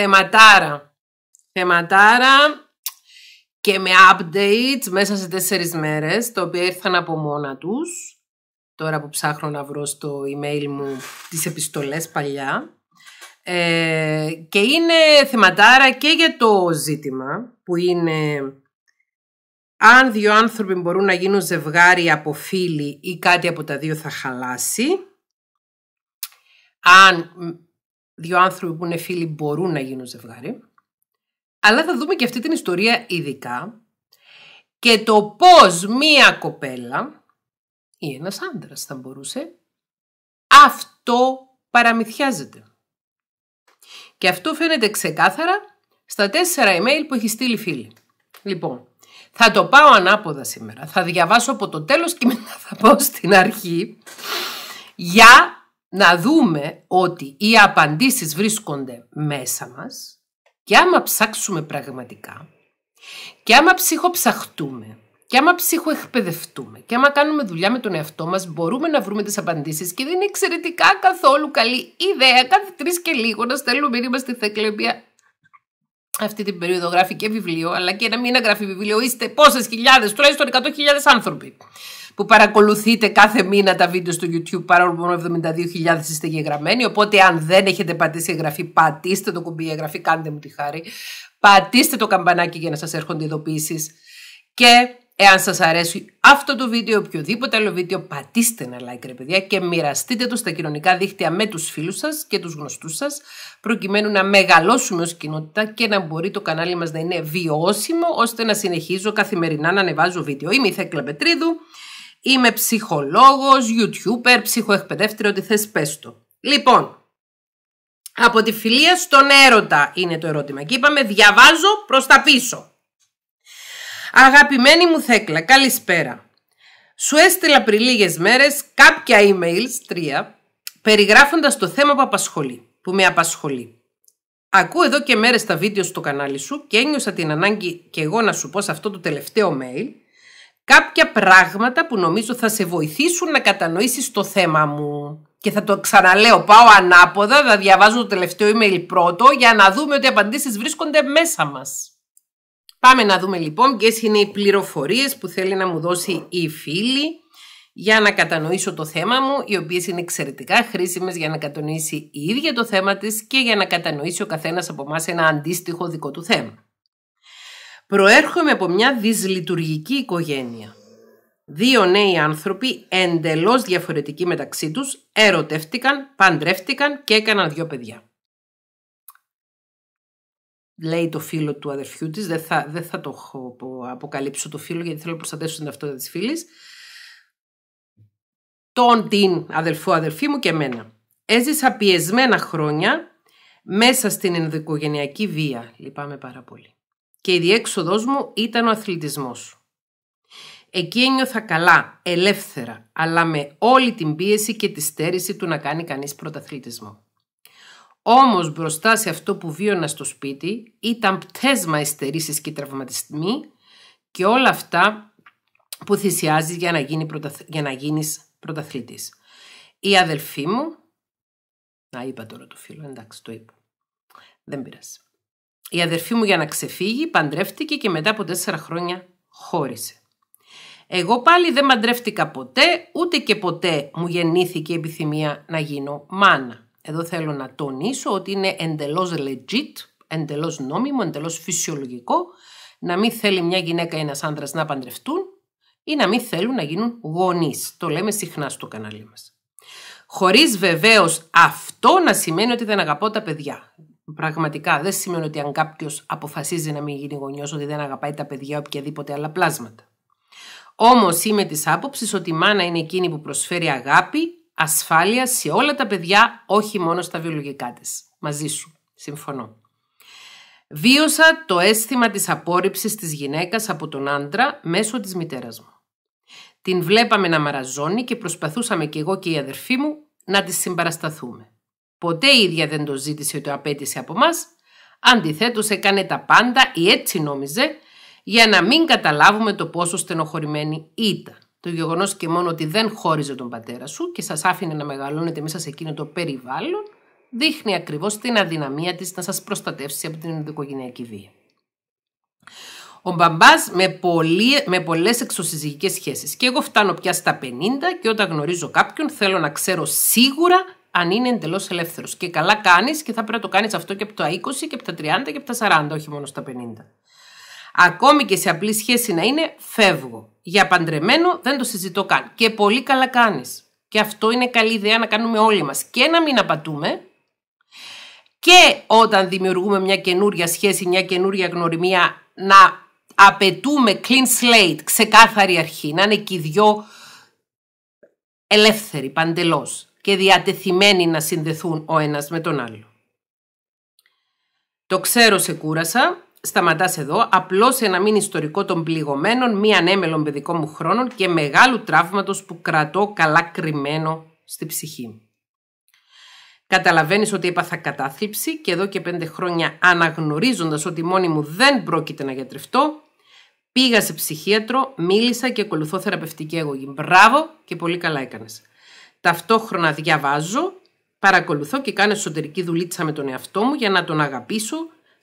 Θεματάρα. Θεματάρα και με updates μέσα σε τέσσερις μέρες, τα οποία ήρθαν από μόνα τους, τώρα που ψάχνω να βρω στο email μου τις επιστολές παλιά. Ε, και είναι θεματάρα και για το ζήτημα που είναι αν δύο άνθρωποι μπορούν να γίνουν ζευγάρι από φίλοι ή κάτι από τα δύο θα χαλάσει. Αν δύο άνθρωποι που είναι φίλοι μπορούν να γίνουν ζευγάρι. Αλλά θα δούμε και αυτή την ιστορία ειδικά και το πώς μία κοπέλα ή ένας άντρας θα μπορούσε αυτό παραμυθιάζεται. Και αυτό φαίνεται ξεκάθαρα στα τέσσερα email που έχει στείλει φίλη. Λοιπόν, θα το πάω ανάποδα σήμερα. Θα διαβάσω από το τέλος και μετά θα πάω στην αρχή για να δούμε ότι οι απαντήσεις βρίσκονται μέσα μας και άμα ψάξουμε πραγματικά και άμα ψυχοψαχτούμε και άμα ψυχοεκπαιδευτούμε και άμα κάνουμε δουλειά με τον εαυτό μας μπορούμε να βρούμε τις απαντήσεις και δεν είναι εξαιρετικά καθόλου καλή ιδέα κάθε τρεις και λίγο να στέλνουμε μήνυμα στη Θεκλεμπία αυτή την περίοδο γράφει και βιβλίο αλλά και ένα μήνα γράφει βιβλίο είστε πόσες χιλιάδες τουλάχιστον 100.000 άνθρωποι που παρακολουθείτε κάθε μήνα τα βίντεο στο YouTube παρόλο που μόνο 72.000 είστε εγγεγραμμένοι. Οπότε, αν δεν έχετε πατήσει εγγραφή, πατήστε το κουμπί εγγραφή, κάντε μου τη χάρη. Πατήστε το καμπανάκι για να σας έρχονται ειδοποιήσεις. Και εάν σας αρέσει αυτό το βίντεο, οποιοδήποτε άλλο βίντεο, πατήστε ένα like ρε παιδιά και μοιραστείτε το στα κοινωνικά δίχτυα με τους φίλους σας και τους γνωστούς σας, προκειμένου να μεγαλώσουμε ως κοινότητα και να μπορεί το κανάλι μας να είναι βιώσιμο, ώστε να συνεχίζω καθημερινά να ανεβάζω βίντεο. Είμαι η Θέκλα Πετρίδου. Είμαι ψυχολόγος, youtuber, ψυχοεκπαιδεύτερη, ό,τι θες πες το. Λοιπόν, από τη φιλία στον έρωτα είναι το ερώτημα και είπαμε διαβάζω προς τα πίσω. Αγαπημένη μου Θέκλα, καλησπέρα. Σου έστειλα πριν λίγες μέρες κάποια emails, τρία, περιγράφοντας το θέμα που, απασχολεί, που με απασχολεί. Ακούω εδώ και μέρες τα βίντεο στο κανάλι σου και ένιωσα την ανάγκη και εγώ να σου πω σε αυτό το τελευταίο mail κάποια πράγματα που νομίζω θα σε βοηθήσουν να κατανοήσεις το θέμα μου. Και θα το ξαναλέω, πάω ανάποδα, θα διαβάζω το τελευταίο email πρώτο για να δούμε ότι οι απαντήσεις βρίσκονται μέσα μας. Πάμε να δούμε λοιπόν ποιες είναι οι πληροφορίες που θέλει να μου δώσει η φίλη για να κατανοήσω το θέμα μου, οι οποίες είναι εξαιρετικά χρήσιμες για να κατανοήσει η ίδια το θέμα της και για να κατανοήσει ο καθένας από εμάς ένα αντίστοιχο δικό του θέμα. Προέρχομαι από μια δυσλειτουργική οικογένεια. Δύο νέοι άνθρωποι, εντελώς διαφορετικοί μεταξύ τους, ερωτεύτηκαν, παντρεύτηκαν και έκαναν δύο παιδιά. Λέει το φίλο του αδερφιού της, δεν θα, δεν θα το αποκαλύψω το φίλο γιατί θέλω να προστατεύσω την ταυτότητα της φίλης. Τον, την αδελφό, αδερφή μου και εμένα. Έζησα πιεσμένα χρόνια μέσα στην ενδοικογενειακή βία. Λυπάμαι πάρα πολύ και η διέξοδός μου ήταν ο αθλητισμός. Εκεί ένιωθα καλά, ελεύθερα, αλλά με όλη την πίεση και τη στέρηση του να κάνει κανείς πρωταθλητισμό. Όμως μπροστά σε αυτό που βίωνα στο σπίτι ήταν πτέσμα εστερήσεις και τραυματισμοί και όλα αυτά που θυσιάζεις για να, γίνει για να γίνεις πρωταθλητής. Η αδελφή μου... Να είπα τώρα το φίλο, εντάξει το είπα. Δεν πειράζει. Η αδερφή μου για να ξεφύγει παντρεύτηκε και μετά από τέσσερα χρόνια χώρισε. Εγώ πάλι δεν παντρεύτηκα ποτέ, ούτε και ποτέ μου γεννήθηκε η επιθυμία να γίνω μάνα. Εδώ θέλω να τονίσω ότι είναι εντελώς legit, εντελώς νόμιμο, εντελώς φυσιολογικό να μην θέλει μια γυναίκα ή ένας άντρας να παντρευτούν ή να μην θέλουν να γίνουν γονείς. Το λέμε συχνά στο κανάλι μας. Χωρίς βεβαίως αυτό να σημαίνει ότι δεν αγαπώ τα παιδιά. Πραγματικά δεν σημαίνει ότι αν κάποιος αποφασίζει να μην γίνει γονιός, ότι δεν αγαπάει τα παιδιά οποιαδήποτε άλλα πλάσματα. Όμως είμαι της άποψης ότι η μάνα είναι εκείνη που προσφέρει αγάπη, ασφάλεια σε όλα τα παιδιά, όχι μόνο στα βιολογικά της. Μαζί σου. Συμφωνώ. Βίωσα το αίσθημα της απόρριψης της γυναίκας από τον άντρα μέσω της μητέρας μου. Την βλέπαμε να μαραζώνει και προσπαθούσαμε κι εγώ και η αδερφή μου να της συμπαρασταθούμε. Ποτέ η ίδια δεν το ζήτησε ή το απέτησε από εμά. Αντιθέτως, έκανε τα πάντα ή έτσι νόμιζε για να μην καταλάβουμε το πόσο στενοχωρημένη ήταν. Το γεγονός και μόνο ότι δεν χώριζε τον πατέρα σου και σας άφηνε να μεγαλώνετε μέσα σε εκείνο το περιβάλλον, δείχνει ακριβώς την αδυναμία της να σας προστατεύσει από την ενδοικογενειακή βία. Ο μπαμπάς με, με πολλές εξωσυζυγικές σχέσεις. Και εγώ φτάνω πια στα 50 και όταν γνωρίζω κάποιον θέλω να ξέρω σίγουρα αν είναι εντελώς ελεύθερος. Και καλά κάνεις και θα πρέπει να το κάνεις αυτό και από τα 20 και από τα 30 και από τα 40, όχι μόνο στα 50. Ακόμη και σε απλή σχέση να είναι, φεύγω. Για παντρεμένο δεν το συζητώ καν. Και πολύ καλά κάνεις. Και αυτό είναι καλή ιδέα να κάνουμε όλοι μας. Και να μην απατούμε. Και όταν δημιουργούμε μια καινούρια σχέση, μια καινούρια γνωριμία, να απαιτούμε clean slate, ξεκάθαρη αρχή, να είναι και οι δυο ελεύθεροι παντελώς και διατεθειμένοι να συνδεθούν ο ένας με τον άλλο. Το ξέρω σε κούρασα, σταματάς εδώ, απλώς ένα μην ιστορικό των πληγωμένων, μη ανέμελων παιδικών μου χρόνων και μεγάλου τραύματος που κρατώ καλά κρυμμένο στη ψυχή μου. Καταλαβαίνεις ότι θα κατάθλιψη και εδώ και πέντε χρόνια αναγνωρίζοντας ότι μόνη μου δεν πρόκειται να γιατρευτώ, πήγα σε ψυχίατρο, μίλησα και ακολουθώ θεραπευτική αγωγή. Μπράβο και πολύ καλά έκανες. Ταυτόχρονα διαβάζω, παρακολουθώ και κάνω εσωτερική δουλίτσα με τον εαυτό μου για να τον αγαπήσω,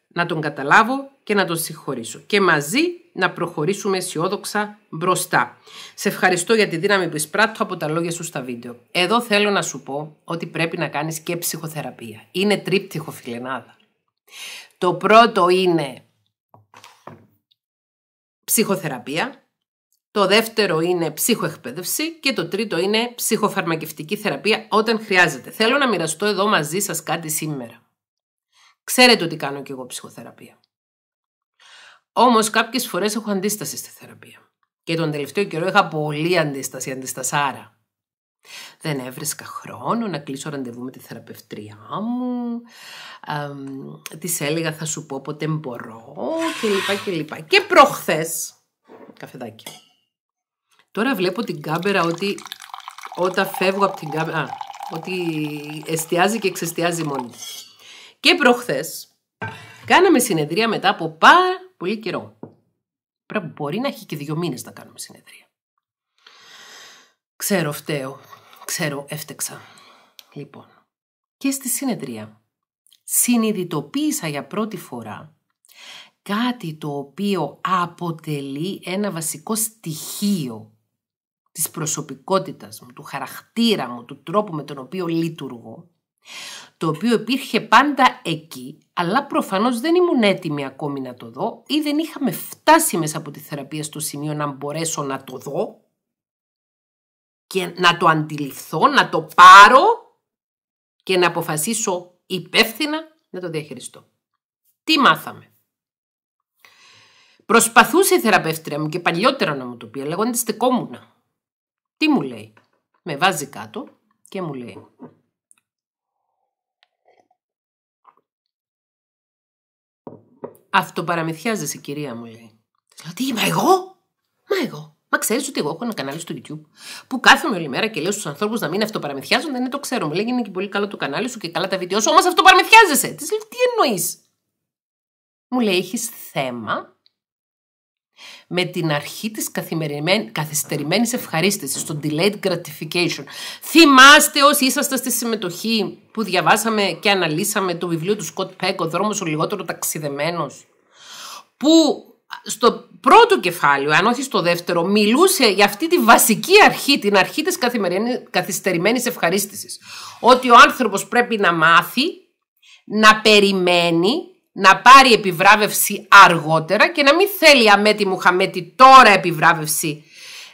να τον καταλάβω και να τον συγχωρήσω. Και μαζί να προχωρήσουμε αισιόδοξα μπροστά. Σε ευχαριστώ για τη δύναμη που εισπράττω από τα λόγια σου στα βίντεο. Εδώ θέλω να σου πω ότι πρέπει να κάνεις και ψυχοθεραπεία. Είναι τρίπτυχο φιλενάδα. Το πρώτο είναι ψυχοθεραπεία, το δεύτερο είναι ψυχοεκπαίδευση και το τρίτο είναι ψυχοφαρμακευτική θεραπεία όταν χρειάζεται. Θέλω να μοιραστώ εδώ μαζί σας κάτι σήμερα. Ξέρετε ότι κάνω και εγώ ψυχοθεραπεία. Όμως κάποιες φορές έχω αντίσταση στη θεραπεία. Και τον τελευταίο καιρό είχα πολύ αντίσταση, αντιστασάρα. Δεν έβρισκα χρόνο να κλείσω ραντεβού με τη θεραπευτριά μου. της έλεγα θα σου πω πότε μπορώ κλπ. Και, και, προχθές, καφεδάκι, Τώρα βλέπω την κάμπερα ότι όταν φεύγω από την κάμπερα... ότι εστιάζει και εξεστιάζει μόνη της. Και προχθές κάναμε συνεδρία μετά από πάρα πολύ καιρό. Πρέπει μπορεί να έχει και δύο μήνες να κάνουμε συνεδρία. Ξέρω φταίω. Ξέρω έφτεξα. Λοιπόν, και στη συνεδρία συνειδητοποίησα για πρώτη φορά κάτι το οποίο αποτελεί ένα βασικό στοιχείο της προσωπικότητας μου, του χαρακτήρα μου, του τρόπου με τον οποίο λειτουργώ, το οποίο υπήρχε πάντα εκεί, αλλά προφανώς δεν ήμουν έτοιμη ακόμη να το δω ή δεν είχαμε φτάσει μέσα από τη θεραπεία στο σημείο να μπορέσω να το δω και να το αντιληφθώ, να το πάρω και να αποφασίσω υπεύθυνα να το διαχειριστώ. Τι μάθαμε. Προσπαθούσε η θεραπεύτρια μου και παλιότερα να μου το πει, λέγοντα στεκόμουνα. Τι μου λέει. Με βάζει κάτω και μου λέει. Αυτοπαραμυθιάζεσαι κυρία μου λέει. τι μα εγώ. Μα εγώ. Μα ξέρεις ότι εγώ έχω ένα κανάλι στο YouTube που κάθομαι όλη μέρα και λέω στους ανθρώπους να μην αυτοπαραμυθιάζονται. Ναι, το ξέρω. Μου λέει είναι και πολύ καλό το κανάλι σου και καλά τα βίντεο σου. Όμως αυτοπαραμυθιάζεσαι. Της λέω τι εννοείς. Μου λέει έχεις θέμα με την αρχή της καθυστερημένης ευχαρίστησης, το delayed gratification. Θυμάστε όσοι ήσασταν στη συμμετοχή που διαβάσαμε και αναλύσαμε το βιβλίο του Σκοτ Πέκ, «Ο δρόμος ο λιγότερο ταξιδεμένος», που στο πρώτο κεφάλαιο, αν όχι στο δεύτερο, μιλούσε για αυτή τη βασική αρχή, την αρχή της καθυστερημένης ευχαρίστησης. Ότι ο άνθρωπος πρέπει να μάθει, να περιμένει να πάρει επιβράβευση αργότερα και να μην θέλει αμέτη μου χαμέτη τώρα επιβράβευση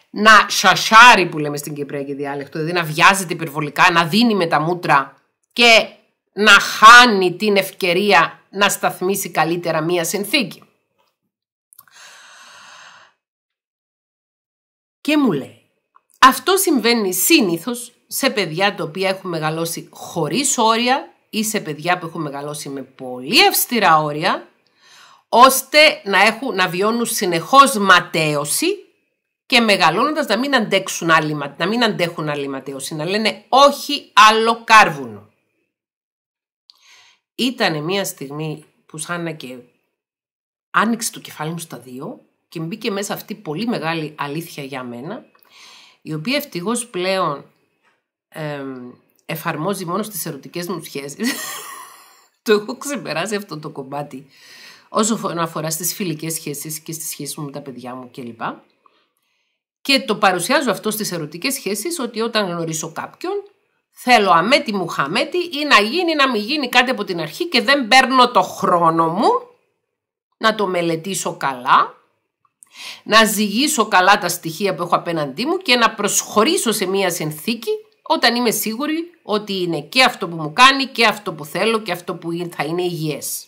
να σασάρει που λέμε στην Κυπριακή διάλεκτο, δηλαδή να βιάζεται υπερβολικά, να δίνει με τα μούτρα και να χάνει την ευκαιρία να σταθμίσει καλύτερα μία συνθήκη. Και μου λέει, αυτό συμβαίνει συνήθως σε παιδιά τα οποία έχουν μεγαλώσει χωρίς όρια ή σε παιδιά που έχουν μεγαλώσει με πολύ αυστηρά όρια, ώστε να, έχουν, να βιώνουν συνεχώς ματέωση και μεγαλώνοντας να μην, αντέξουν άλλη, να μην αντέχουν άλλη ματέωση, να λένε όχι άλλο κάρβουνο. Ήταν μια στιγμή που σαν και άνοιξε το κεφάλι μου στα δύο και μπήκε μέσα αυτή πολύ μεγάλη αλήθεια για μένα, η οποία ευτυχώς πλέον εφαρμόζει μόνος στις ερωτικές μου σχέσεις. το έχω ξεπεράσει αυτό το κομμάτι ...όσο αφορά στις φιλικές σχέσεις και στις σχέσεις μου με τα παιδιά μου κλπ. Και το παρουσιάζω αυτό στις ερωτικές σχέσεις ότι όταν γνωρίσω κάποιον θέλω αμέτη μου χαμέτη ή να γίνει να μην γίνει κάτι από την αρχή και δεν παίρνω το χρόνο μου να το μελετήσω καλά, να ζυγίσω καλά τα στοιχεία που έχω απέναντί μου και να προσχωρήσω σε μία συνθήκη όταν είμαι σίγουρη ότι είναι και αυτό που μου κάνει και αυτό που θέλω και αυτό που θα είναι υγιές.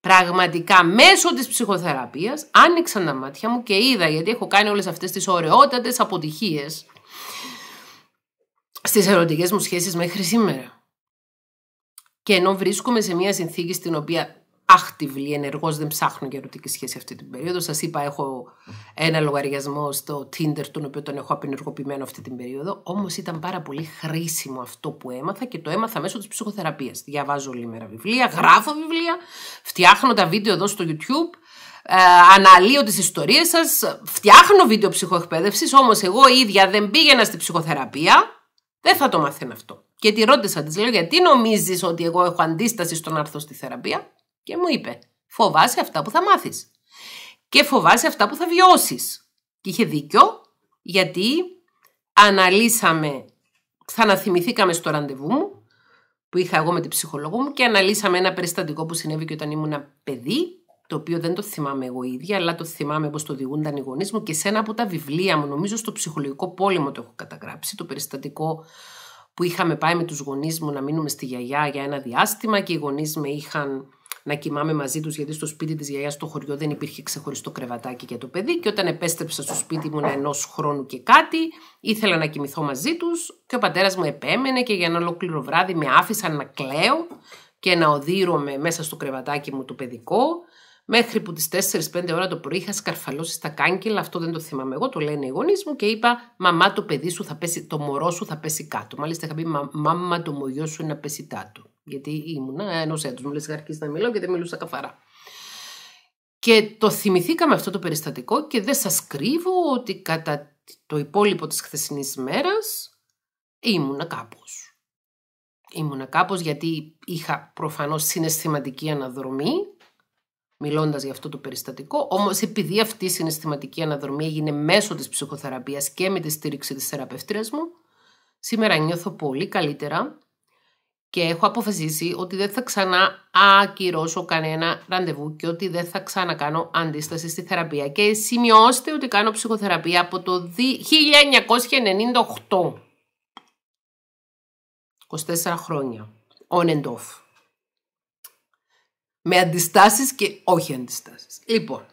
Πραγματικά μέσω της ψυχοθεραπείας άνοιξα τα μάτια μου και είδα γιατί έχω κάνει όλες αυτές τις ωραιότατες αποτυχίες στις ερωτικές μου σχέσεις μέχρι σήμερα. Και ενώ βρίσκομαι σε μια συνθήκη στην οποία actively ενεργός δεν ψάχνω για ερωτική σχέση αυτή την περίοδο. σας είπα έχω ένα λογαριασμό στο Tinder τον οποίο τον έχω απενεργοποιημένο αυτή την περίοδο. Όμως ήταν πάρα πολύ χρήσιμο αυτό που έμαθα και το έμαθα μέσω της ψυχοθεραπείας. Διαβάζω όλη μέρα βιβλία, γράφω βιβλία, φτιάχνω τα βίντεο εδώ στο YouTube. Ε, αναλύω τις ιστορίες σας, φτιάχνω βίντεο ψυχοεκπαίδευσης, όμως εγώ ίδια δεν πήγαινα στη ψυχοθεραπεία, δεν θα το μαθαίνω αυτό. Και τη ρώτησα, της λέω, γιατί νομίζεις ότι εγώ έχω αντίσταση στον να στη θεραπεία. Και μου είπε, φοβάσαι αυτά που θα μάθεις. Και φοβάσαι αυτά που θα βιώσεις. Και είχε δίκιο, γιατί αναλύσαμε, ξαναθυμηθήκαμε στο ραντεβού μου, που είχα εγώ με την ψυχολόγο μου και αναλύσαμε ένα περιστατικό που συνέβη και όταν ήμουν παιδί, το οποίο δεν το θυμάμαι εγώ ίδια, αλλά το θυμάμαι πώ το διηγούνταν οι γονείς μου και σε ένα από τα βιβλία μου, νομίζω στο ψυχολογικό πόλεμο το έχω καταγράψει, το περιστατικό που είχαμε πάει με τους γονείς μου να μείνουμε στη γιαγιά για ένα διάστημα και οι γονείς με είχαν να κοιμάμαι μαζί τους, γιατί στο σπίτι της γιαγιάς στο χωριό δεν υπήρχε ξεχωριστό κρεβατάκι για το παιδί. Και όταν επέστρεψα στο σπίτι μου ενός χρόνου και κάτι, ήθελα να κοιμηθώ μαζί τους. Και ο πατέρας μου επέμενε και για ένα ολόκληρο βράδυ με άφησαν να κλαίω και να οδύρωμαι μέσα στο κρεβατάκι μου το παιδικό. Μέχρι που τις 4-5 ώρα το πρωί είχα σκαρφαλώσει στα κάγκελα, αυτό δεν το θυμάμαι εγώ, το λένε οι γονείς μου και είπα: Μαμά, το παιδί σου θα πέσει, το μωρό σου θα πέσει κάτω. Μάλιστα είχα πει: Μαμά, το μωριό σου να πέσει κάτω. Γιατί ήμουνα ενός έτους. Μου λες: Είχα αρχίσει να μιλώ και δεν μιλούσα καθαρά. Και το θυμηθήκαμε αυτό το περιστατικό και δεν σας κρύβω ότι κατά το υπόλοιπο της χθεσινής μέρας ήμουνα κάπως. Ήμουνα κάπως γιατί είχα προφανώς συναισθηματική αναδρομή, μιλώντας για αυτό το περιστατικό, Όμως, επειδή αυτή η συναισθηματική αναδρομή έγινε μέσω της ψυχοθεραπείας και με τη στήριξη της θεραπευτρίας μου, σήμερα νιώθω πολύ καλύτερα και έχω αποφασίσει ότι δεν θα ξανά ακυρώσω κανένα ραντεβού και ότι δεν θα ξανακάνω αντίσταση στη θεραπεία. Και σημειώστε ότι κάνω ψυχοθεραπεία από το 1998. 24 χρόνια. On and off. Με αντιστάσεις και όχι αντιστάσεις. Λοιπόν,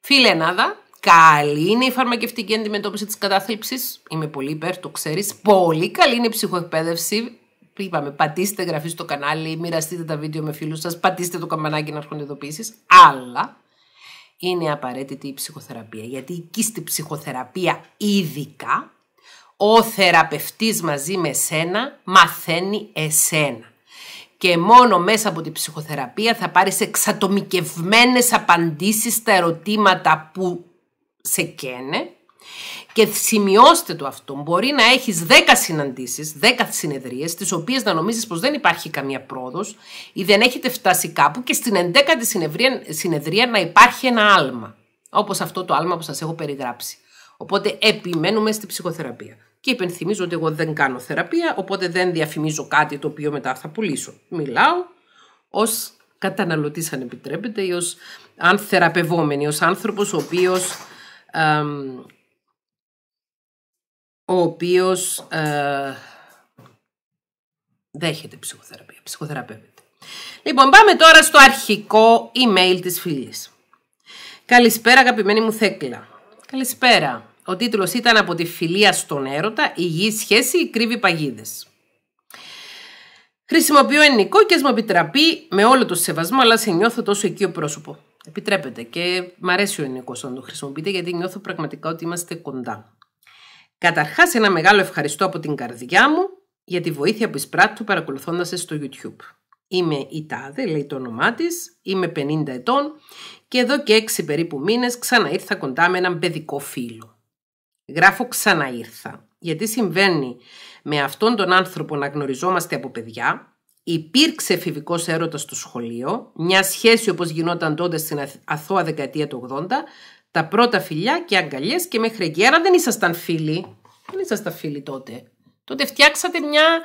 φίλε Ενάδα, Καλή είναι η φαρμακευτική αντιμετώπιση της κατάθλιψης, είμαι πολύ υπέρ, το ξέρεις. Πολύ καλή είναι η ψυχοεκπαίδευση, είπαμε, πατήστε εγγραφή στο κανάλι, μοιραστείτε τα βίντεο με φίλους σας, πατήστε το καμπανάκι να έρχονται ειδοποιήσεις, αλλά είναι απαραίτητη η ψυχοθεραπεία, γιατί εκεί στη ψυχοθεραπεία ειδικά ο θεραπευτής μαζί με σένα μαθαίνει εσένα. Και μόνο μέσα από την ψυχοθεραπεία θα πάρεις εξατομικευμένες απαντήσεις στα ερωτήματα που σε καίνε και σημειώστε το αυτό. Μπορεί να έχεις 10 συναντήσει, 10 συνεδρίες, τις οποίες να νομίζεις πως δεν υπάρχει καμία πρόοδος ή δεν έχετε φτάσει κάπου και στην 11η συνεδρία, να υπάρχει ένα άλμα. Όπως αυτό το άλμα που σας έχω περιγράψει. Οπότε επιμένουμε στη ψυχοθεραπεία. Και υπενθυμίζω ότι εγώ δεν κάνω θεραπεία, οπότε δεν διαφημίζω κάτι το οποίο μετά θα πουλήσω. Μιλάω ως καταναλωτής, αν επιτρέπετε, ή ως αν θεραπευόμενη, ως άνθρωπος ο οποίος ο οποίος ε, δέχεται ψυχοθεραπεία, ψυχοθεραπεύεται. Λοιπόν, πάμε τώρα στο αρχικό email της φίλης. Καλησπέρα αγαπημένη μου Θέκλα. Καλησπέρα. Ο τίτλος ήταν «Από τη φιλία στον έρωτα, υγιή σχέση κρύβει παγίδες». Χρησιμοποιώ ενικό και ας μου επιτραπεί με όλο το σεβασμό, αλλά σε νιώθω τόσο εκεί ο πρόσωπο. Επιτρέπετε και μ' αρέσει ο ενικός να το χρησιμοποιείτε, γιατί νιώθω πραγματικά ότι είμαστε κοντά. Καταρχάς ένα μεγάλο ευχαριστώ από την καρδιά μου για τη βοήθεια που εισπράττω παρακολουθώντας στο YouTube. Είμαι η Τάδε, λέει το όνομά της, είμαι 50 ετών και εδώ και 6 περίπου μήνες ξαναήρθα κοντά με έναν παιδικό φίλο. Γράφω ξαναήρθα, γιατί συμβαίνει με αυτόν τον άνθρωπο να γνωριζόμαστε από παιδιά, υπήρξε εφηβικός έρωτας στο σχολείο, μια σχέση όπως γινόταν τότε στην αθώα δεκαετία του 80, τα πρώτα φιλιά και αγκαλιές και μέχρι εκεί. Άρα δεν ήσασταν φίλοι. Δεν ήσασταν φίλοι τότε. Τότε φτιάξατε μια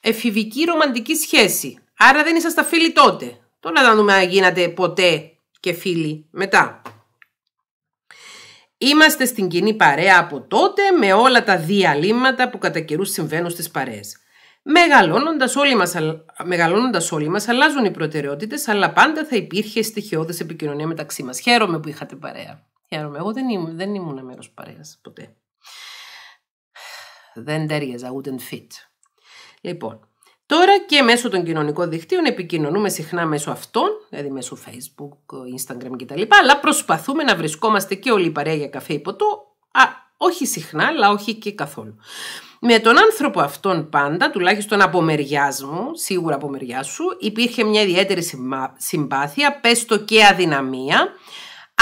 εφηβική ρομαντική σχέση. Άρα δεν ήσασταν φίλοι τότε. Τώρα θα δούμε αν γίνατε ποτέ και φίλοι μετά. Είμαστε στην κοινή παρέα από τότε με όλα τα διαλύματα που κατά καιρούς συμβαίνουν στις παρέες. Μεγαλώνοντας όλοι, μας, όλοι μας αλλάζουν οι προτεραιότητες αλλά πάντα θα υπήρχε στοιχειώδες επικοινωνία μεταξύ μας. Χαίρομαι που είχατε παρέα. Χαίρομαι. Εγώ δεν ήμουν, δεν ήμουν μέρος παρέας ποτέ. Δεν τέριαζα, wouldn't fit. Λοιπόν, Τώρα και μέσω των κοινωνικών δικτύων επικοινωνούμε συχνά μέσω αυτών, δηλαδή μέσω Facebook, Instagram κτλ. Αλλά προσπαθούμε να βρισκόμαστε και όλοι παρέα για καφέ ή ποτό, α, όχι συχνά, αλλά όχι και καθόλου. Με τον άνθρωπο αυτόν πάντα, τουλάχιστον από μεριάς μου, σίγουρα από μεριάς σου, υπήρχε μια ιδιαίτερη συμπάθεια, πες και αδυναμία,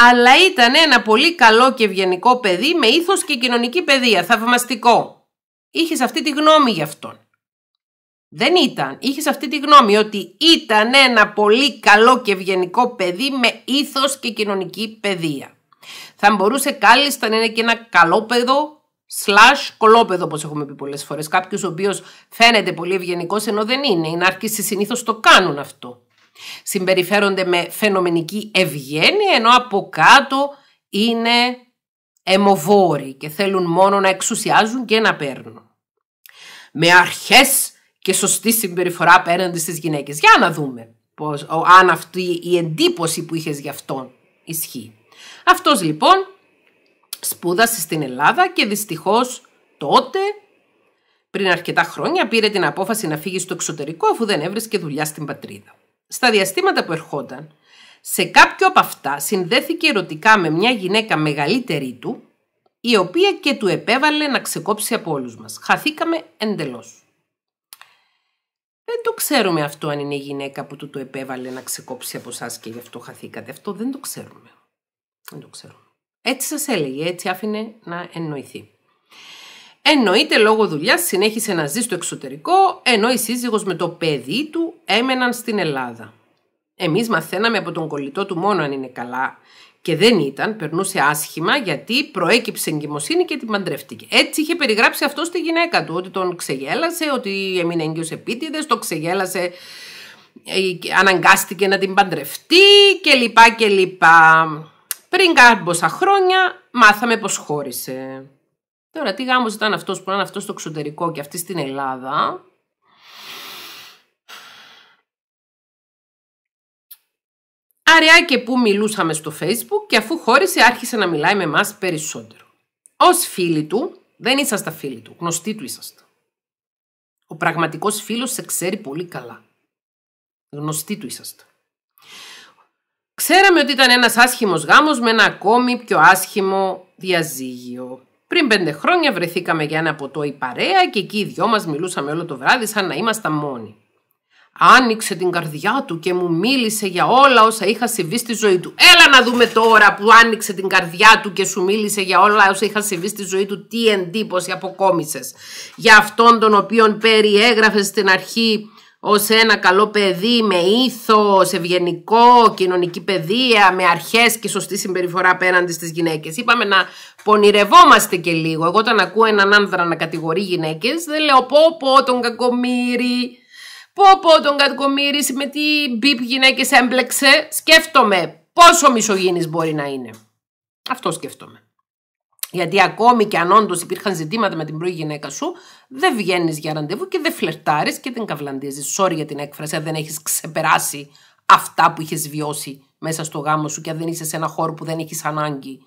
αλλά ήταν ένα πολύ καλό και ευγενικό παιδί με ήθος και κοινωνική παιδεία, θαυμαστικό. Είχες αυτή τη γνώμη γι' αυτόν. Δεν ήταν. Είχες αυτή τη γνώμη ότι ήταν ένα πολύ καλό και ευγενικό παιδί με ήθος και κοινωνική παιδεία. Θα μπορούσε κάλλιστα να είναι και ένα καλό παιδό, slash κολόπεδο όπως έχουμε πει πολλές φορές. Κάποιος ο οποίος φαίνεται πολύ ευγενικός ενώ δεν είναι. Οι νάρκες συνήθως το κάνουν αυτό. Συμπεριφέρονται με φαινομενική ευγένεια ενώ από κάτω είναι αιμοβόροι και θέλουν μόνο να εξουσιάζουν και να παίρνουν. Με αρχές και σωστή συμπεριφορά απέναντι στις γυναίκες. Για να δούμε πώς, αν αυτή η εντύπωση που είχες γι' αυτόν ισχύει. Αυτός λοιπόν σπούδασε στην Ελλάδα και δυστυχώς τότε πριν αρκετά χρόνια πήρε την απόφαση να φύγει στο εξωτερικό αφού δεν έβρισκε δουλειά στην πατρίδα στα διαστήματα που ερχόταν, σε κάποιο από αυτά συνδέθηκε ερωτικά με μια γυναίκα μεγαλύτερη του, η οποία και του επέβαλε να ξεκόψει από όλους μας. Χαθήκαμε εντελώς. Δεν το ξέρουμε αυτό αν είναι η γυναίκα που του το επέβαλε να ξεκόψει από εσάς και γι' αυτό χαθήκατε. Αυτό δεν το ξέρουμε. Δεν το ξέρουμε. Έτσι σας έλεγε, έτσι άφηνε να εννοηθεί. Εννοείται λόγω δουλειάς συνέχισε να ζει στο εξωτερικό, ενώ η σύζυγος με το παιδί του έμεναν στην Ελλάδα. Εμείς μαθαίναμε από τον κολλητό του μόνο αν είναι καλά και δεν ήταν, περνούσε άσχημα γιατί προέκυψε εγκυμοσύνη και την παντρεύτηκε. Έτσι είχε περιγράψει αυτό στη γυναίκα του, ότι τον ξεγέλασε, ότι έμεινε έγκυος επίτηδες, το ξεγέλασε, ε, αναγκάστηκε να την παντρευτεί και λοιπά. Πριν κάμποσα χρόνια μάθαμε πως χώρισε. Τώρα τι γάμος ήταν αυτός που ήταν αυτός στο εξωτερικό και αυτή στην Ελλάδα, και που μιλούσαμε στο facebook και αφού χώρισε άρχισε να μιλάει με μας περισσότερο. Ως φίλοι του, δεν ήσασταν φίλοι του, γνωστή του είσαστε. Ο πραγματικός φίλος σε ξέρει πολύ καλά. Γνωστή του είσαστε. Ξέραμε ότι ήταν ένας άσχημος γάμος με ένα ακόμη πιο άσχημο διαζύγιο. Πριν πέντε χρόνια βρεθήκαμε για ένα ποτό η παρέα και εκεί οι δυο μας μιλούσαμε όλο το βράδυ σαν να είμασταν μόνοι. Άνοιξε την καρδιά του και μου μίλησε για όλα όσα είχα συμβεί στη ζωή του. Έλα να δούμε τώρα που άνοιξε την καρδιά του και σου μίλησε για όλα όσα είχα συμβεί στη ζωή του. Τι εντύπωση αποκόμισες. Για αυτόν τον οποίον περιέγραφες στην αρχή ως ένα καλό παιδί με ήθος, ευγενικό, κοινωνική παιδεία, με αρχές και σωστή συμπεριφορά απέναντι στις γυναίκες. Είπαμε να πονηρευόμαστε και λίγο. Εγώ όταν ακούω έναν άνδρα να κατηγορεί γυναίκες. δεν λέω πω πω τον κακομύρι Πω πω τον Κατκομύρη με τι μπιπ γυναίκες έμπλεξε, σκέφτομαι πόσο μισογίνης μπορεί να είναι. Αυτό σκέφτομαι. Γιατί ακόμη και αν όντως υπήρχαν ζητήματα με την πρώτη γυναίκα σου, δεν βγαίνεις για ραντεβού και δεν φλερτάρεις και δεν καυλαντίζει. Sorry για την έκφραση, αν δεν έχεις ξεπεράσει αυτά που είχες βιώσει μέσα στο γάμο σου και αν δεν είσαι σε ένα χώρο που δεν έχεις ανάγκη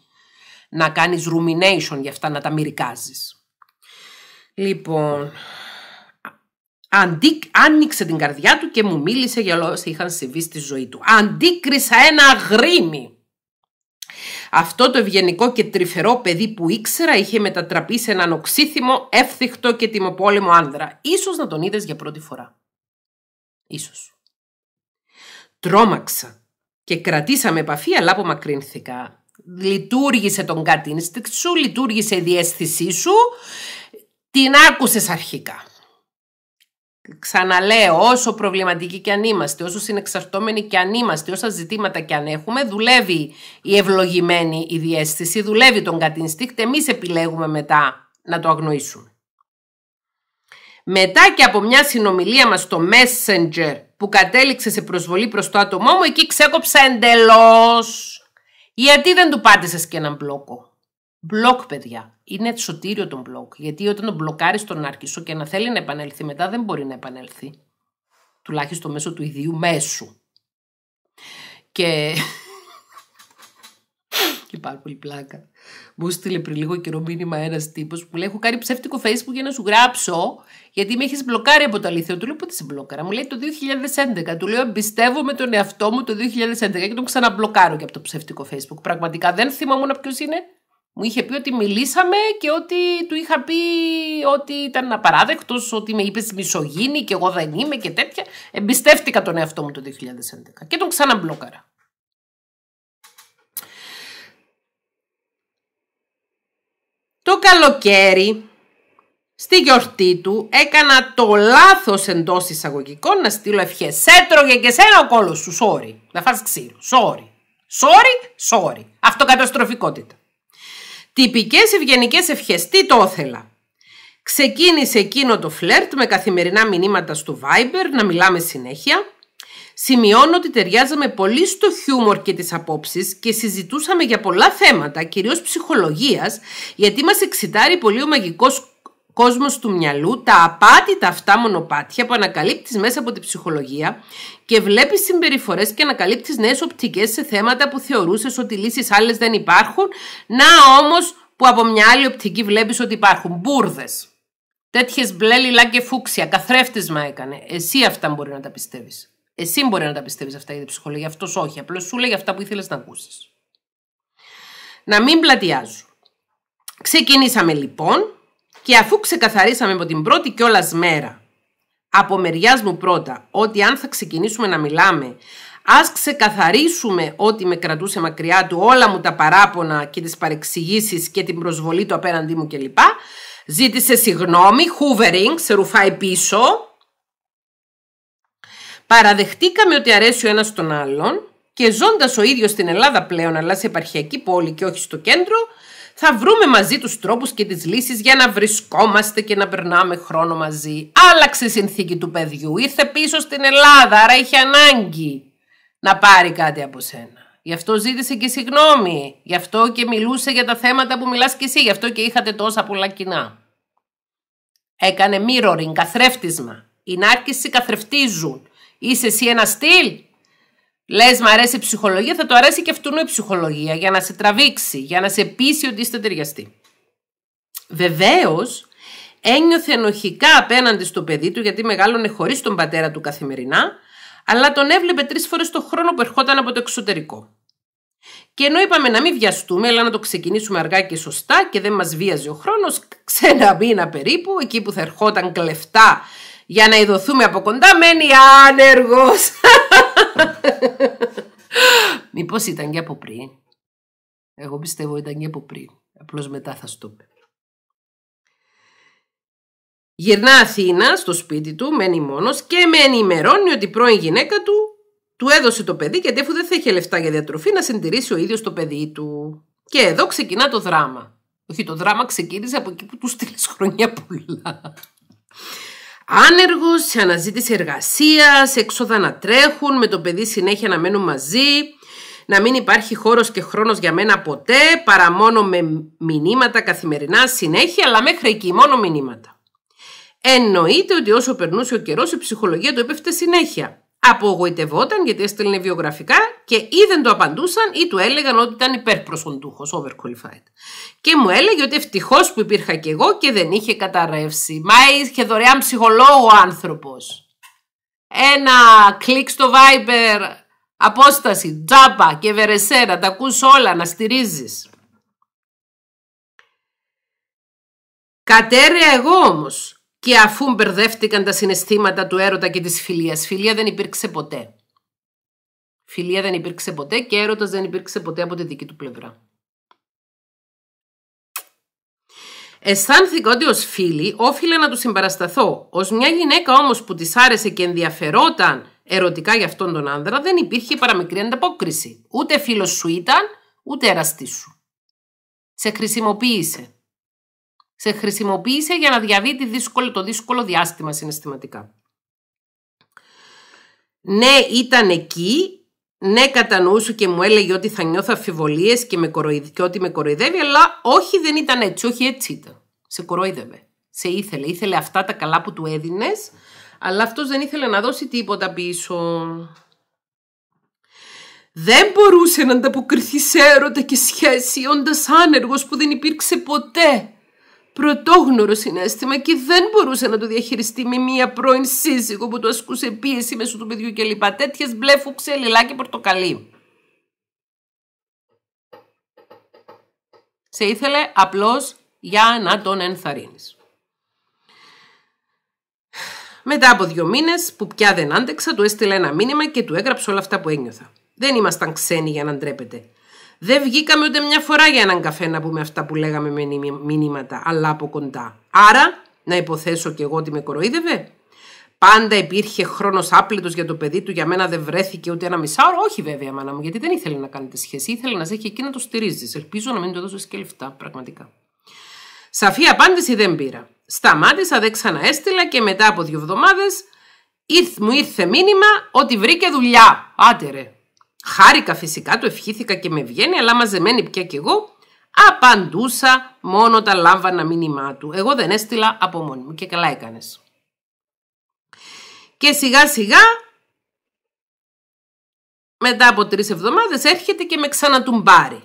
να κάνεις rumination για αυτά, να τα μυρικάζεις. Λοιπόν, Αντί, άνοιξε την καρδιά του και μου μίλησε για όλα όσα είχαν συμβεί στη ζωή του. Αντίκρισα ένα αγρίμι. Αυτό το ευγενικό και τρυφερό παιδί που ήξερα είχε μετατραπεί σε έναν οξύθυμο, εύθυχτο και τιμοπόλεμο άνδρα. Ίσως να τον είδες για πρώτη φορά. Ίσως. Τρώμαξα και κρατήσαμε επαφή αλλά απομακρύνθηκα. Λειτουργήσε τον κάτι σου, λειτουργήσε η σου, την άκουσες αρχικά. Ξαναλέω, όσο προβληματικοί και αν είμαστε, όσο συνεξαρτώμενοι και αν είμαστε, όσα ζητήματα και αν έχουμε, δουλεύει η ευλογημένη η διέστηση, δουλεύει τον gut εμείς επιλέγουμε μετά να το αγνοήσουμε. Μετά και από μια συνομιλία μας στο Messenger που κατέληξε σε προσβολή προς το άτομό μου, εκεί ξέκοψα εντελώς. Γιατί δεν του πάτησες και έναν μπλόκο. Μπλοκ, παιδιά είναι σωτήριο τον μπλοκ. Γιατί όταν τον μπλοκάρεις τον άρχισο και να θέλει να επανέλθει μετά, δεν μπορεί να επανέλθει. Τουλάχιστον μέσω του ιδίου μέσου. Και. και πάρα πολύ πλάκα. Μου στείλε πριν λίγο καιρό μήνυμα ένας τύπος που λέει: Έχω κάνει ψεύτικο Facebook για να σου γράψω, γιατί με έχεις μπλοκάρει από το αλήθεια. Του λέω: Πότε σε μπλοκάρα. Μου λέει το 2011. Του λέω: με τον εαυτό μου το 2011 και τον ξαναμπλοκάρω και από το ψεύτικο Facebook. Πραγματικά δεν θυμόμουν ποιος είναι. Μου είχε πει ότι μιλήσαμε και ότι του είχα πει ότι ήταν απαράδεκτος, ότι με είπες μισογίνη και εγώ δεν είμαι και τέτοια. Εμπιστεύτηκα τον εαυτό μου το 2011 και τον ξαναμπλόκαρα. Το καλοκαίρι, στη γιορτή του, έκανα το λάθος εντός εισαγωγικών να στείλω ευχές. Έτρωγε και σένα ο κόλος σου, sorry. Να φας ξύλο, sorry. Sorry, sorry. Αυτοκαταστροφικότητα. Τυπικές ευγενικές ευχές, τι το ήθελα. Ξεκίνησε εκείνο το φλερτ με καθημερινά μηνύματα στο Viber, να μιλάμε συνέχεια. Σημειώνω ότι ταιριάζαμε πολύ στο χιούμορ και τις απόψεις και συζητούσαμε για πολλά θέματα, κυρίως ψυχολογίας, γιατί μας εξητάρει πολύ ο μαγικός κόσμος του μυαλού, τα απάτητα αυτά μονοπάτια που ανακαλύπτεις μέσα από την ψυχολογία και βλέπεις συμπεριφορές και ανακαλύπτεις νέες οπτικές σε θέματα που θεωρούσες ότι λύσεις άλλες δεν υπάρχουν, να όμως που από μια άλλη οπτική βλέπεις ότι υπάρχουν μπουρδες. Τέτοιες μπλε λιλά και φούξια, καθρέφτισμα έκανε. Εσύ αυτά μπορεί να τα πιστεύεις. Εσύ μπορεί να τα πιστεύεις αυτά για την ψυχολογία. Αυτός όχι. Απλώς σου λέει αυτά που ήθελες να ακούσεις. Να μην πλατιάζω. Ξεκινήσαμε λοιπόν και αφού ξεκαθαρίσαμε από την πρώτη κιόλας μέρα, από μεριάς μου πρώτα, ότι αν θα ξεκινήσουμε να μιλάμε, ας ξεκαθαρίσουμε ότι με κρατούσε μακριά του όλα μου τα παράπονα και τις παρεξηγήσεις και την προσβολή του απέναντί μου κλπ. Ζήτησε συγγνώμη, hoovering, σε ρουφάει πίσω. Παραδεχτήκαμε ότι αρέσει ο ένας τον άλλον και ζώντας ο ίδιος στην Ελλάδα πλέον αλλά σε επαρχιακή πόλη και όχι στο κέντρο, θα βρούμε μαζί τους τρόπους και τις λύσεις για να βρισκόμαστε και να περνάμε χρόνο μαζί. Άλλαξε η συνθήκη του παιδιού, ήρθε πίσω στην Ελλάδα, άρα είχε ανάγκη να πάρει κάτι από σένα. Γι' αυτό ζήτησε και συγγνώμη, γι' αυτό και μιλούσε για τα θέματα που μιλάς και εσύ, γι' αυτό και είχατε τόσα πολλά κοινά. Έκανε mirroring, καθρέφτισμα. Οι νάρκησοι καθρεφτίζουν. Είσαι εσύ ένα στυλ, Λες, μου αρέσει η ψυχολογία, θα το αρέσει και αυτούν η ψυχολογία για να σε τραβήξει, για να σε πείσει ότι είστε ταιριαστή Βεβαίως, ένιωθε ενοχικά απέναντι στο παιδί του, γιατί μεγάλωνε χωρίς τον πατέρα του καθημερινά, αλλά τον έβλεπε τρεις φορές το χρόνο που ερχόταν από το εξωτερικό. Και ενώ είπαμε να μην βιαστούμε, αλλά να το ξεκινήσουμε αργά και σωστά και δεν μας βίαζε ο χρόνος, ξένα μήνα περίπου, εκεί που θα ερχόταν κλεφτά για να ειδωθούμε από κοντά, μένει άνεργος. Μήπως ήταν και από πριν. Εγώ πιστεύω ήταν και από πριν. Απλώς μετά θα σου το πει. Γυρνά Αθήνα στο σπίτι του, μένει μόνος και με ενημερώνει ότι η πρώην γυναίκα του του έδωσε το παιδί γιατί αφού δεν θα είχε λεφτά για διατροφή να συντηρήσει ο ίδιος το παιδί του. Και εδώ ξεκινά το δράμα. Όχι, το δράμα ξεκίνησε από εκεί που του στείλες χρονιά πολλά. Άνεργο, σε αναζήτηση εργασίας, έξοδα να τρέχουν, με το παιδί συνέχεια να μένουν μαζί, να μην υπάρχει χώρος και χρόνος για μένα ποτέ, παρά μόνο με μηνύματα καθημερινά συνέχεια, αλλά μέχρι εκεί μόνο μηνύματα. Εννοείται ότι όσο περνούσε ο καιρός η ψυχολογία του έπεφτε συνέχεια απογοητευόταν γιατί έστελνε βιογραφικά και ή δεν το απαντούσαν ή του έλεγαν ότι ήταν υπερπροσοντούχος, overqualified. Και μου έλεγε ότι ευτυχώς που υπήρχα και εγώ και δεν είχε καταρρεύσει. Μα είχε δωρεάν ψυχολόγο άνθρωπος. Ένα κλικ στο Viber, απόσταση, τζάπα και βερεσέρα, τα ακούς όλα, να στηρίζεις. Κατέρεα εγώ όμως, και αφού μπερδεύτηκαν τα συναισθήματα του έρωτα και της φιλίας. Φιλία δεν υπήρξε ποτέ. Φιλία δεν υπήρξε ποτέ και έρωτας δεν υπήρξε ποτέ από τη δική του πλευρά. Αισθάνθηκα ότι ως φίλη όφιλα να τους συμπαρασταθώ. Ως μια γυναίκα όμως που της άρεσε και ενδιαφερόταν ερωτικά για αυτόν τον άνδρα, δεν υπήρχε παραμικρή ανταπόκριση. Ούτε φίλος σου ήταν, ούτε εραστή σου. Σε χρησιμοποίησε. Σε χρησιμοποίησε για να διαβεί το δύσκολο διάστημα συναισθηματικά. Ναι, ήταν εκεί. Ναι, κατά και μου έλεγε ότι θα νιώθω αφιβολίε και, με ότι με κοροϊδεύει, αλλά όχι, δεν ήταν έτσι. Όχι, έτσι ήταν. Σε κοροϊδεύε. Σε ήθελε. Ήθελε αυτά τα καλά που του έδινες, αλλά αυτός δεν ήθελε να δώσει τίποτα πίσω. Δεν μπορούσε να ανταποκριθεί σε έρωτα και σχέση, όντας άνεργος που δεν υπήρξε ποτέ πρωτόγνωρο συνέστημα και δεν μπορούσε να το διαχειριστεί με μία πρώην σύζυγο που το ασκούσε πίεση μέσω του παιδιού κλπ. Τέτοιες μπλε φούξε, και πορτοκαλί. Σε ήθελε απλώς για να τον ενθαρρύνεις. Μετά από δύο μήνες που πια δεν άντεξα, του έστειλε ένα μήνυμα και του έγραψε όλα αυτά που ένιωθα. Δεν ήμασταν ξένοι για να ντρέπετε. Δεν βγήκαμε ούτε μια φορά για έναν καφέ να πούμε αυτά που λέγαμε με μηνύματα, αλλά από κοντά. Άρα, να υποθέσω και εγώ ότι με κοροϊδεύε. Πάντα υπήρχε χρόνος άπλητος για το παιδί του, για μένα δεν βρέθηκε ούτε ένα μισάωρο. Όχι, βέβαια, μάνα μου, γιατί δεν ήθελε να κάνετε σχέση. Ήθελε να σε έχει εκεί να το στηρίζεις. Ελπίζω να μην το δώσει και λεφτά, πραγματικά. Σαφή απάντηση δεν πήρα. Σταμάτησα, δεν ξαναέστειλα και μετά από δύο εβδομάδες μου ήρθε μήνυμα ότι βρήκε δουλειά. Άτερε, Χάρηκα φυσικά, του ευχήθηκα και με βγαίνει, αλλά μαζεμένη πια κι εγώ, απαντούσα μόνο τα λάμβανα μήνυμά του. Εγώ δεν έστειλα από μόνη μου και καλά έκανες. Και σιγά σιγά, μετά από τρεις εβδομάδες, έρχεται και με ξανατουμπάρει.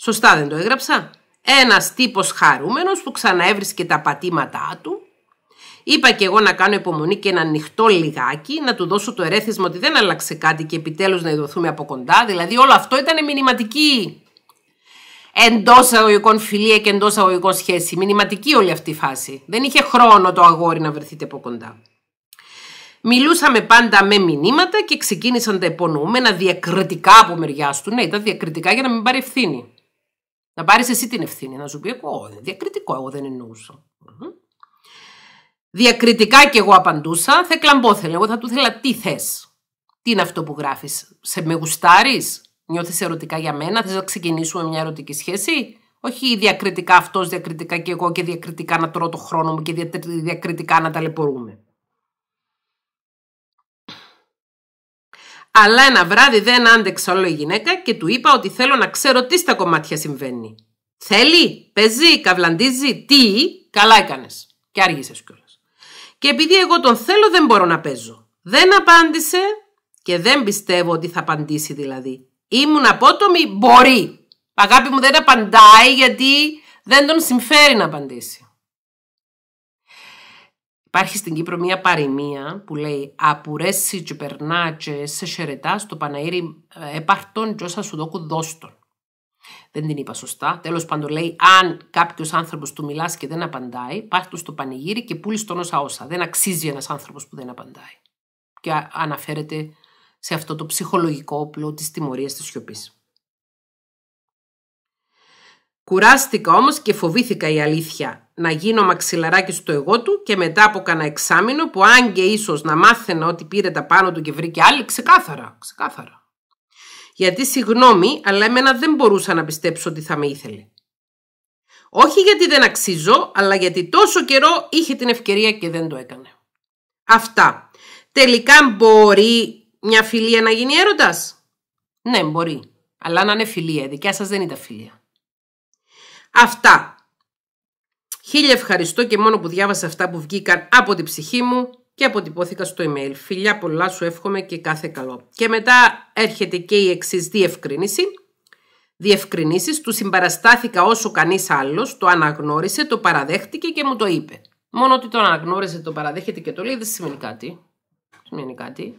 Σωστά δεν το έγραψα. Ένας τύπος χαρούμενος που ξαναέβρισκε τα πατήματά του Είπα και εγώ να κάνω υπομονή και να ανοιχτώ λιγάκι, να του δώσω το ερέθισμα ότι δεν άλλαξε κάτι και επιτέλους να ειδωθούμε από κοντά. Δηλαδή, όλο αυτό ήταν μηνυματική. Εντός αγωγικών φιλία και εντός αγωγικών σχέση. Μηνυματική όλη αυτή η φάση. Δεν είχε χρόνο το αγόρι να βρεθείτε από κοντά. Μιλούσαμε πάντα με μηνύματα και ξεκίνησαν τα υπονοούμενα διακριτικά από μεριά του. Ναι, ήταν διακριτικά για να μην πάρει ευθύνη. Να πάρεις εσύ την ευθύνη, να σου πει εγώ. Διακριτικό, εγώ δεν εννοούσα. Διακριτικά κι εγώ απαντούσα, θα κλαμπόθελε. Εγώ θα του ήθελα τι θες. Τι είναι αυτό που γράφεις, Σε με γουστάρεις, νιώθεις ερωτικά για μένα, θες να ξεκινήσουμε μια ερωτική σχέση. Όχι διακριτικά αυτός, διακριτικά κι εγώ και διακριτικά να τρώω το χρόνο μου και διακριτικά να ταλαιπωρούμε. Αλλά ένα βράδυ δεν άντεξα όλο η γυναίκα και του είπα ότι θέλω να ξέρω τι στα κομμάτια συμβαίνει. Θέλει, παίζει, καυλαντίζει, τι, καλά έκανες. Και άργησες κιόλας και επειδή εγώ τον θέλω δεν μπορώ να παίζω. Δεν απάντησε και δεν πιστεύω ότι θα απαντήσει δηλαδή. Ήμουν απότομη, μπορεί. Αγάπη μου δεν απαντάει γιατί δεν τον συμφέρει να απαντήσει. Υπάρχει στην Κύπρο μια παροιμία που λέει «Απουρέσει και περνά και σε χαιρετάς στο Παναήρι ε, επαρτών και όσα σου δόκου δώστον». Δεν την είπα σωστά. Τέλος πάντων, λέει: Αν κάποιος άνθρωπος του μιλάς και δεν απαντάει, πάρ του στο πανηγύρι και πούλη τον όσα όσα. Δεν αξίζει ένας άνθρωπος που δεν απαντάει. Και αναφέρεται σε αυτό το ψυχολογικό όπλο της τιμωρίας της σιωπής. Κουράστηκα όμως και φοβήθηκα η αλήθεια να γίνω μαξιλαράκι στο εγώ του και μετά από κανένα εξάμεινο που αν και ίσως, να μάθαινα ότι πήρε τα πάνω του και βρήκε άλλη, ξεκάθαρα, ξεκάθαρα γιατί συγγνώμη, αλλά εμένα δεν μπορούσα να πιστέψω ότι θα με ήθελε. Όχι γιατί δεν αξίζω, αλλά γιατί τόσο καιρό είχε την ευκαιρία και δεν το έκανε. Αυτά. Τελικά μπορεί μια φιλία να γίνει έρωτας. Ναι, μπορεί. Αλλά να είναι φιλία. Η δικιά σας δεν ήταν φιλία. Αυτά. Χίλια ευχαριστώ και μόνο που διάβασα αυτά που βγήκαν από την ψυχή μου και αποτυπώθηκα στο email. Φιλιά πολλά σου εύχομαι και κάθε καλό. Και μετά έρχεται και η εξής διευκρίνηση. Διευκρινήσεις, του συμπαραστάθηκα όσο κανείς άλλος, το αναγνώρισε, το παραδέχτηκε και μου το είπε. Μόνο ότι το αναγνώρισε, το παραδέχεται και το λέει δεν σημαίνει κάτι. Σημαίνει κάτι.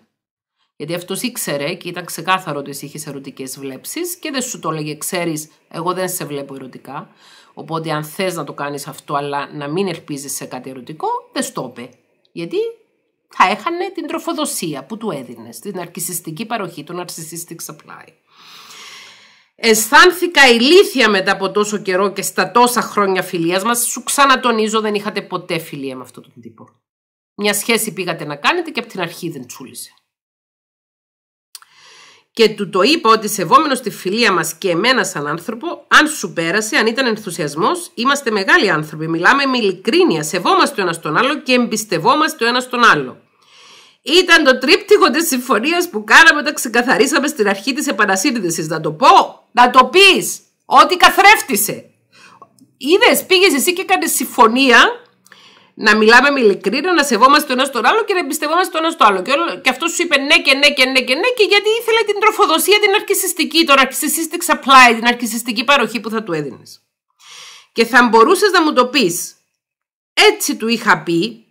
Γιατί αυτός ήξερε και ήταν ξεκάθαρο ότι είχες ερωτικές βλέψεις και δεν σου το έλεγε, ξέρεις, εγώ δεν σε βλέπω ερωτικά. Οπότε, αν θες να το κάνεις αυτό, αλλά να μην ελπίζεις σε κάτι ερωτικό, δεν στο είπε. Γιατί θα έχανε την τροφοδοσία που του έδινες στην αρκισιστική παροχή, το narcissistic supply. Αισθάνθηκα ηλίθια μετά από τόσο καιρό και στα τόσα χρόνια φιλίας μας, Σου ξανατονίζω δεν είχατε ποτέ φιλία με αυτόν τον τύπο. Μια σχέση πήγατε να κάνετε και από την αρχή δεν τσούλησε. Και του το είπα ότι σεβόμενος τη φιλία μας και εμένα σαν άνθρωπο, αν σου πέρασε, αν ήταν ενθουσιασμός, είμαστε μεγάλοι άνθρωποι, μιλάμε με ειλικρίνεια, σεβόμαστε ο ένας τον άλλο και εμπιστευόμαστε ο ένας τον άλλο. Ήταν το τρίπτυχο της συμφωνίας που κάναμε όταν ξεκαθαρίσαμε στην αρχή της επανασύνδεσης. Να το πω, να το πεις, ότι καθρέφτησε. Είδες, πήγες εσύ και έκανες συμφωνία να μιλάμε με ειλικρίνα, να σεβόμαστε τον ένα τον άλλο και να εμπιστευόμαστε τον ένα στον άλλο. Και, όλο, και αυτός σου είπε ναι και ναι και ναι και ναι, και γιατί ήθελε την τροφοδοσία, την αρκισιστική, το αρκισιστικό supply, την αρκισιστική παροχή που θα του έδινες. Και θα μπορούσες να μου το πεις. Έτσι του είχα πει,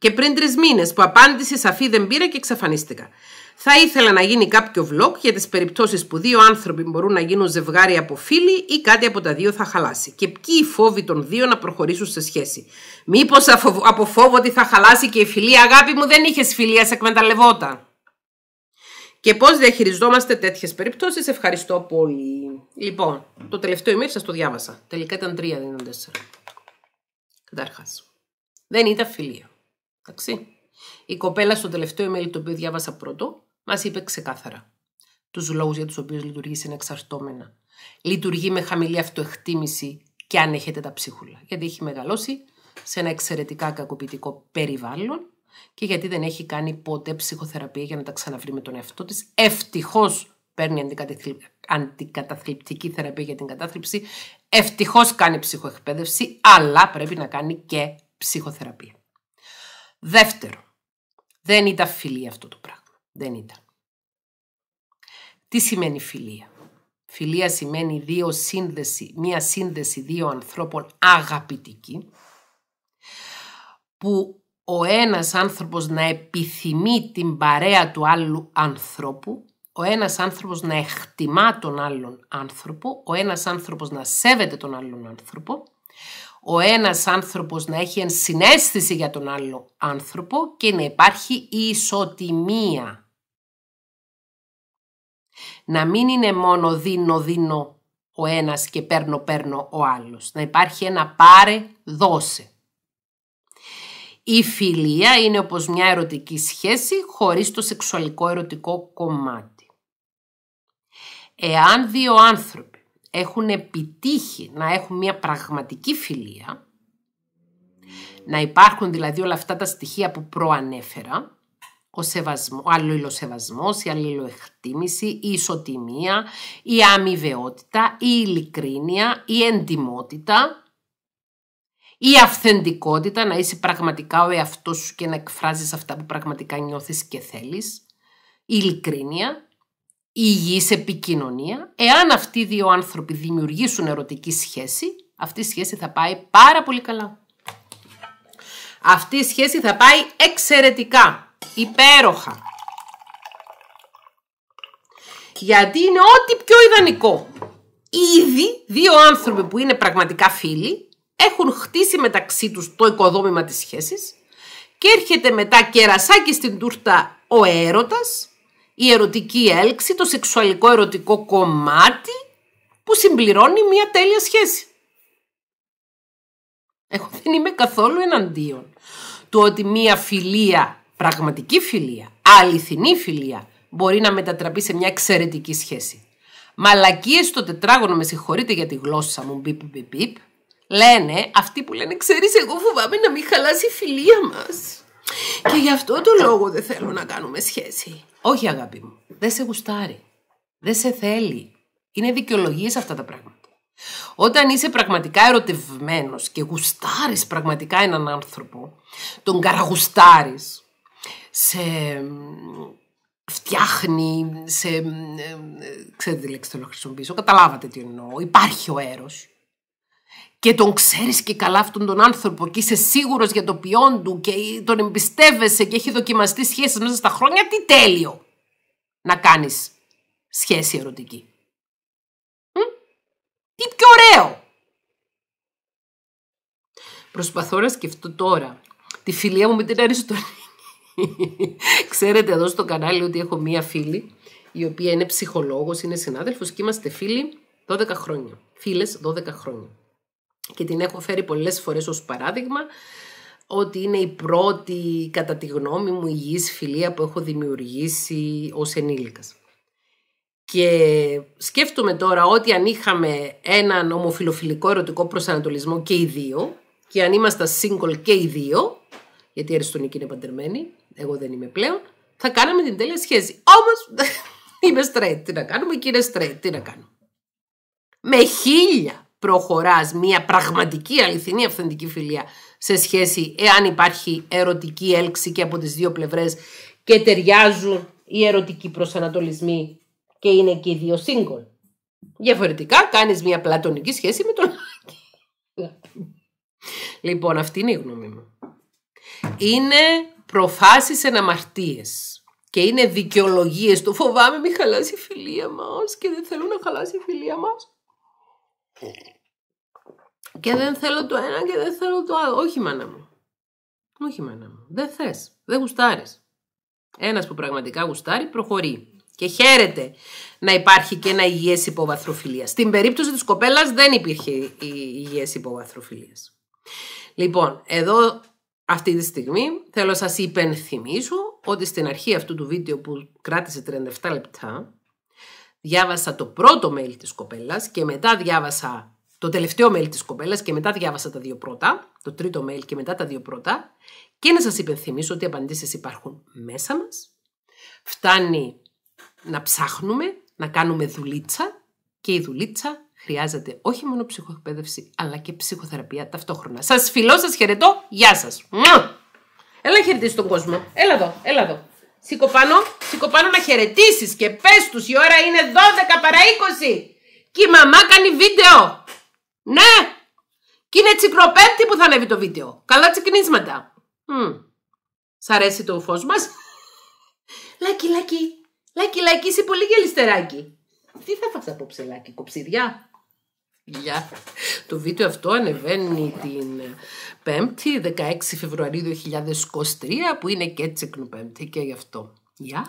και πριν τρεις μήνες που απάντησε σαφή δεν πήρα και εξαφανίστηκα. Θα ήθελα να γίνει κάποιο vlog για τις περιπτώσεις που δύο άνθρωποι μπορούν να γίνουν ζευγάρι από φίλοι ή κάτι από τα δύο θα χαλάσει. Και ποιοι οι φόβοι των δύο να προχωρήσουν σε σχέση. Μήπως από φόβο ότι θα χαλάσει και η φιλία, αγάπη μου, δεν είχες φιλία, σε εκμεταλλευόταν. Και πώς διαχειριζόμαστε τέτοιες περιπτώσεις. Ευχαριστώ πολύ. Λοιπόν, το τελευταίο email σας το διάβασα. Τελικά ήταν τρία, δεν ήταν τέσσερα. Καταρχάς. Δεν ήταν φιλία. Εντάξει. Η κοπέλα στο τελευταίο email το οποίο διάβασα πρώτο μας είπε ξεκάθαρα Τους λόγους για τους οποίους λειτουργεί εξαρτώμενα Λειτουργεί με χαμηλή αυτοεκτίμηση και αν έχετε τα ψίχουλα. Γιατί έχει μεγαλώσει σε ένα εξαιρετικά κακοποιητικό περιβάλλον και γιατί δεν έχει κάνει ποτέ ψυχοθεραπεία για να τα ξαναβρει με τον εαυτό της. Ευτυχώς παίρνει αντικαταθλιπτική θεραπεία για την κατάθλιψη. ευτυχώς κάνει ψυχοεκπαίδευση, αλλά πρέπει να κάνει και ψυχοθεραπεία. Δεύτερο, δεν ήταν φιλία αυτό το πράγμα. Δεν ήταν. Τι σημαίνει φιλία. Φιλία σημαίνει δύο σύνδεση, μία σύνδεση δύο ανθρώπων αγαπητική, που ο ένας άνθρωπος να επιθυμεί την παρέα του άλλου ανθρώπου, ο ένας άνθρωπος να εκτιμά τον άλλον άνθρωπο, ο ένας άνθρωπος να σέβεται τον άλλον άνθρωπο ο ένας άνθρωπος να έχει ενσυναίσθηση για τον άλλο άνθρωπο και να υπάρχει ισοτιμία. Να μην είναι μόνο δίνω δίνω ο ένας και παίρνω παίρνω ο άλλος. Να υπάρχει ένα πάρε δώσε. Η φιλία είναι όπως μια ερωτική σχέση χωρίς το σεξουαλικό ερωτικό κομμάτι. Εάν δύο άνθρωποι έχουν επιτύχει να έχουν μια πραγματική φιλία, να υπάρχουν δηλαδή όλα αυτά τα στοιχεία που προανέφερα, ο, σεβασμό, ο αλληλοσεβασμός, η αλληλοεκτίμηση, η ισοτιμία, η αμοιβαιότητα, η ειλικρίνεια, η εντιμότητα, η αυθεντικότητα, να είσαι πραγματικά ο εαυτός σου και να εκφράζεις αυτά που πραγματικά νιώθεις και θέλεις, η ειλικρίνεια, υγιής επικοινωνία. Εάν αυτοί οι δύο άνθρωποι δημιουργήσουν ερωτική σχέση, αυτή η σχέση θα πάει πάρα πολύ καλά. Αυτή η σχέση θα πάει εξαιρετικά, υπέροχα. Γιατί είναι ό,τι πιο ιδανικό. Ήδη δύο άνθρωποι που είναι πραγματικά φίλοι έχουν χτίσει μεταξύ τους το οικοδόμημα της σχέσης και έρχεται μετά κερασάκι στην τούρτα ο έρωτας η ερωτική έλξη, το σεξουαλικό ερωτικό κομμάτι που συμπληρώνει μια τέλεια σχέση. Εγώ δεν είμαι καθόλου εναντίον του ότι μια φιλία, πραγματική φιλία, αληθινή φιλία, μπορεί να μετατραπεί σε μια εξαιρετική σχέση. Μαλακίες στο τετράγωνο, με συγχωρείτε για τη γλώσσα μου, μπιπ μπιπ μπιπ, λένε αυτοί που λένε «Ξέρεις, εγώ φοβάμαι να μην χαλάσει η φιλία μας». Και γι' αυτό το λόγο δεν θέλω να κάνουμε σχέση. Όχι, αγάπη μου. Δεν σε γουστάρει. Δεν σε θέλει. Είναι δικαιολογίες αυτά τα πράγματα. Όταν είσαι πραγματικά ερωτευμένος και γουστάρεις πραγματικά έναν άνθρωπο, τον καραγουστάρεις, σε φτιάχνει, σε. Ε, ξέρετε τη λέξη θέλω να χρησιμοποιήσω, καταλάβατε τι εννοώ. Υπάρχει ο έρος και τον ξέρεις και καλά αυτόν τον άνθρωπο και είσαι σίγουρος για το ποιόν του και τον εμπιστεύεσαι και έχει δοκιμαστεί σχέσεις μέσα στα χρόνια, τι τέλειο να κάνεις σχέση ερωτική. Τι πιο ωραίο. Προσπαθώ να σκεφτώ τώρα τη φιλία μου με την Αριστονίκη. Ξέρετε εδώ στο κανάλι ότι έχω μία φίλη η οποία είναι ψυχολόγος, είναι συνάδελφος και είμαστε φίλοι 12 χρόνια. Φίλες 12 χρόνια και την έχω φέρει πολλές φορές ως παράδειγμα ότι είναι η πρώτη, κατά τη γνώμη μου, υγιής φιλία που έχω δημιουργήσει ως ενήλικας. Και σκέφτομαι τώρα ότι αν είχαμε έναν ομοφιλοφιλικό ερωτικό προσανατολισμό και οι δύο, και αν ήμασταν single και οι δύο, γιατί η αριστονική είναι παντερμένη, εγώ δεν είμαι πλέον, θα κάναμε την τέλεια σχέση. Όμως είμαι straight, τι να κάνουμε και είναι straight, τι να κάνουμε. Με χίλια προχωράς μια πραγματική αληθινή αυθεντική φιλία σε σχέση εάν υπάρχει ερωτική έλξη και από τις δύο πλευρές και ταιριάζουν οι ερωτικοί προσανατολισμοί και είναι και οι δύο σύγκολ. Διαφορετικά κάνεις μια πλατωνική σχέση με τον Λοιπόν, αυτή είναι η γνώμη μου. Είναι προφάσεις εν και είναι δικαιολογίες το φοβάμαι μη χαλάσει η φιλία μας και δεν θέλω να χαλάσει η φιλία μας. Και δεν θέλω το ένα και δεν θέλω το άλλο. Όχι, μάνα μου. Όχι, μάνα μου. Δεν θες. Δεν γουστάρεις. Ένας που πραγματικά γουστάρει προχωρεί. Και χαίρεται να υπάρχει και ένα υγιές υποβαθροφιλίας. Στην περίπτωση της κοπέλας δεν υπήρχε υγιές υποβαθροφιλίας. Λοιπόν, εδώ αυτή τη στιγμή θέλω να σας υπενθυμίσω ότι στην αρχή αυτού του βίντεο που κράτησε 37 λεπτά διάβασα το πρώτο mail της κοπέλας και μετά διάβασα το τελευταίο mail της κοπέλας και μετά διάβασα τα δύο πρώτα, το τρίτο mail και μετά τα δύο πρώτα και να σας υπενθυμίσω ότι οι απαντήσεις υπάρχουν μέσα μας. Φτάνει να ψάχνουμε, να κάνουμε δουλίτσα και η δουλίτσα χρειάζεται όχι μόνο ψυχοεκπαίδευση αλλά και ψυχοθεραπεία ταυτόχρονα. Σας φιλώ, σας χαιρετώ, γεια σας. Έλα χαιρετήσει τον κόσμο. Έλα εδώ, έλα εδώ. Σήκω πάνω, σήκω πάνω να χαιρετήσεις και πες τους, η ώρα είναι 12 παρα 20. Και η μαμά κάνει βίντεο. Ναι, και είναι τσικροπέμπτη που θα ανέβει το βίντεο. Καλά τσικνίσματα. Μ. Σ' αρέσει το φως μας. Λάκι, λάκι. Λάκι, λάκι, είσαι πολύ γελιστεράκι. Τι θα φας απόψε, λάκι, κοψιδιά. Γεια. Το βίντεο αυτό ανεβαίνει την 5η, 16 Φεβρουαρίου 2023, που είναι και τσικνοπέμπτη και γι' αυτό. Γεια!